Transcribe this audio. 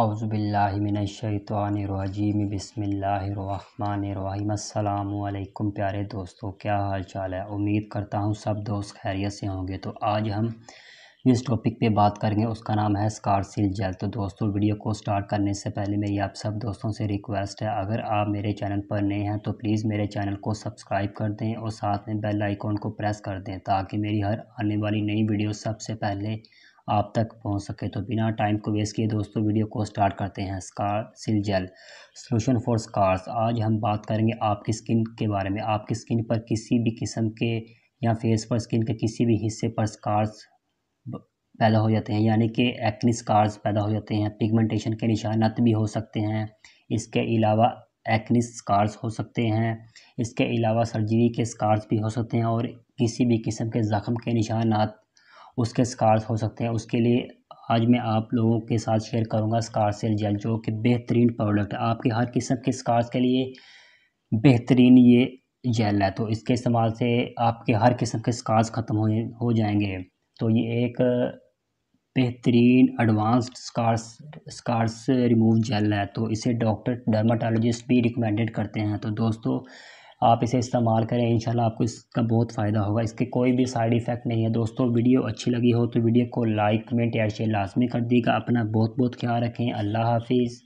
अज़बिल्लिमिनशैतवानरजीम बसमीम प्यारे दोस्तों क्या हाल चाल है उम्मीद करता हूँ सब दोस्त खैरियत से होंगे तो आज हम जिस टॉपिक पे बात करेंगे उसका नाम है स्कार सील जेल तो दोस्तों वीडियो को स्टार्ट करने से पहले मेरी आप सब दोस्तों से रिक्वेस्ट है अगर आप मेरे चैनल पर नए हैं तो प्लीज़ मेरे चैनल को सब्सक्राइब कर दें और साथ में बेल आइकॉन को प्रेस कर दें ताकि मेरी हर आने वाली नई वीडियो सबसे पहले आप तक पहुंच सके तो बिना टाइम को वेस्ट किए दोस्तों वीडियो को स्टार्ट करते हैं स्कार सिल जेल सोल्यूशन फॉर स्कार्स आज हम बात करेंगे आपकी स्किन के बारे में आपकी स्किन पर किसी भी किस्म के या फेस पर स्किन के किसी भी हिस्से पर स्कार्स पैदा हो जाते हैं यानी कि एक्नी स्कार्स पैदा हो जाते हैं पिगमेंटेशन के निशानात भी हो सकते हैं इसके अलावा एक्नी स्कार्स हो सकते हैं इसके अलावा सर्जरी के स्कार्स भी हो सकते हैं और किसी भी किस्म के ज़ख़म के निशानात उसके स्कार्स हो सकते हैं उसके लिए आज मैं आप लोगों के साथ शेयर करूंगा स्कार सेल जेल जो कि बेहतरीन प्रोडक्ट है आपके हर किस्म के स्कार्स के लिए बेहतरीन ये जेल है तो इसके इस्तेमाल से आपके हर किस्म के स्कार्स ख़त्म हो हो जाएंगे तो ये एक बेहतरीन advanced scars scars remove gel है तो इसे डॉक्टर डर्माटोलॉजिस्ट भी रिकमेंडेड करते हैं तो दोस्तों आप इसे इस्तेमाल करें इंशाल्लाह आपको इसका बहुत फ़ायदा होगा इसके कोई भी साइड इफ़ेक्ट नहीं है दोस्तों वीडियो अच्छी लगी हो तो वीडियो को लाइक कमेंट या शेयर लाजमी कर दीजिएगा अपना बहुत बहुत ख्याल रखें अल्लाह हाफिज़